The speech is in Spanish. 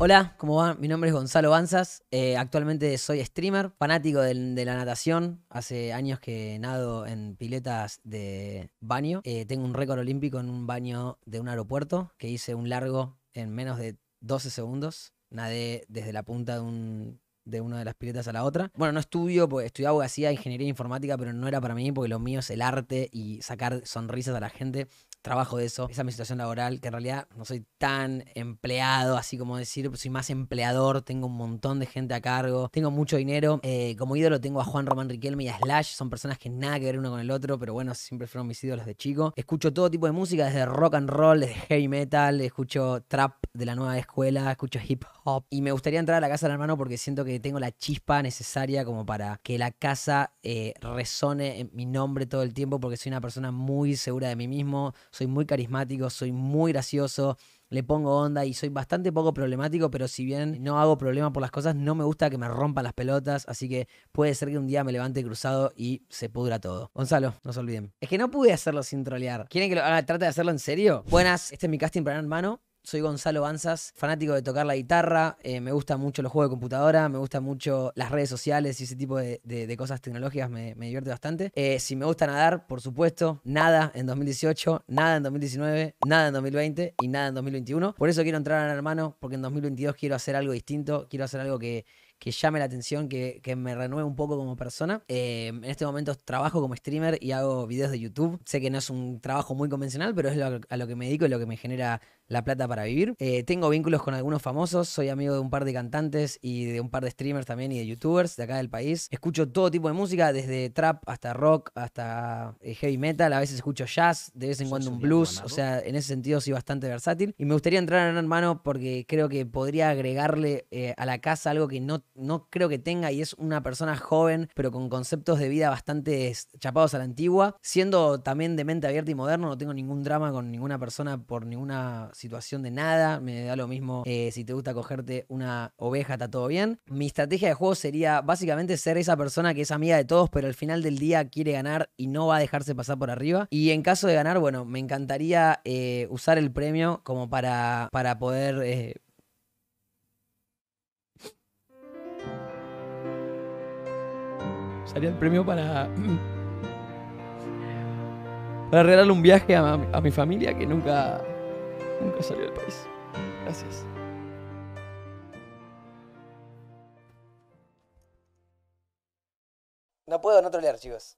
Hola, ¿cómo va? Mi nombre es Gonzalo Banzas. Eh, actualmente soy streamer, fanático de, la natación. Hace años que nado en piletas de baño. Eh, tengo un récord olímpico en un baño de un aeropuerto que hice un largo en menos de 12 segundos. Nadé desde la punta de un de una de las piletas a la otra. Bueno, no estudio, pues, estudiaba abogacía, ingeniería informática, pero no era para mí porque lo mío es el arte y sacar sonrisas a la gente. Trabajo de eso, esa es mi situación laboral, que en realidad no soy tan empleado, así como decir, soy más empleador, tengo un montón de gente a cargo, tengo mucho dinero. Eh, como ídolo tengo a Juan Román Riquelme y a Slash, son personas que nada que ver uno con el otro, pero bueno, siempre fueron mis ídolos de chico. Escucho todo tipo de música, desde rock and roll, desde heavy metal, escucho trap, de la nueva escuela, escucho hip hop y me gustaría entrar a la casa del hermano porque siento que tengo la chispa necesaria como para que la casa eh, resone en mi nombre todo el tiempo porque soy una persona muy segura de mí mismo, soy muy carismático, soy muy gracioso le pongo onda y soy bastante poco problemático, pero si bien no hago problema por las cosas, no me gusta que me rompan las pelotas, así que puede ser que un día me levante cruzado y se pudra todo. Gonzalo, no se olviden. Es que no pude hacerlo sin trolear. ¿Quieren que lo Trate de hacerlo en serio. Buenas, este es mi casting para hermano soy Gonzalo Banzas, fanático de tocar la guitarra, eh, me gustan mucho los juegos de computadora, me gustan mucho las redes sociales y ese tipo de, cosas tecnológicas, me, divierte bastante. Eh, si me gusta nadar, por supuesto, nada en 2018, nada en 2019, nada en 2020 y nada en 2021. Por eso quiero entrar a en Hermano, porque en 2022 quiero hacer algo distinto, quiero hacer algo que, que llame la atención, que, me renueve un poco como persona. Eh, en este momento trabajo como streamer y hago videos de YouTube. Sé que no es un trabajo muy convencional, pero es a lo que me dedico y lo que me genera la plata para vivir. Eh, tengo vínculos con algunos famosos, soy amigo de un par de cantantes y de un par de streamers también y de youtubers de acá del país. Escucho todo tipo de música, desde trap hasta rock, hasta eh, heavy metal, a veces escucho jazz, de vez en cuando un blues, o sea, en ese sentido soy bastante versátil. Y me gustaría entrar en hermano porque creo que podría agregarle a la casa algo que no no creo que tenga y es una persona joven, pero con conceptos de vida bastante chapados a la antigua. Siendo también de mente abierta y moderno, no tengo ningún drama con ninguna persona por ninguna situación de nada. Me da lo mismo eh, si te gusta cogerte una oveja, está todo bien. Mi estrategia de juego sería básicamente ser esa persona que es amiga de todos, pero al final del día quiere ganar y no va a dejarse pasar por arriba. Y en caso de ganar, bueno, me encantaría eh, usar el premio como para, para poder... Eh, Sería el premio para. para regalarle un viaje a, mi familia que nunca. nunca salió del país. Gracias. No puedo no trolear, chicos.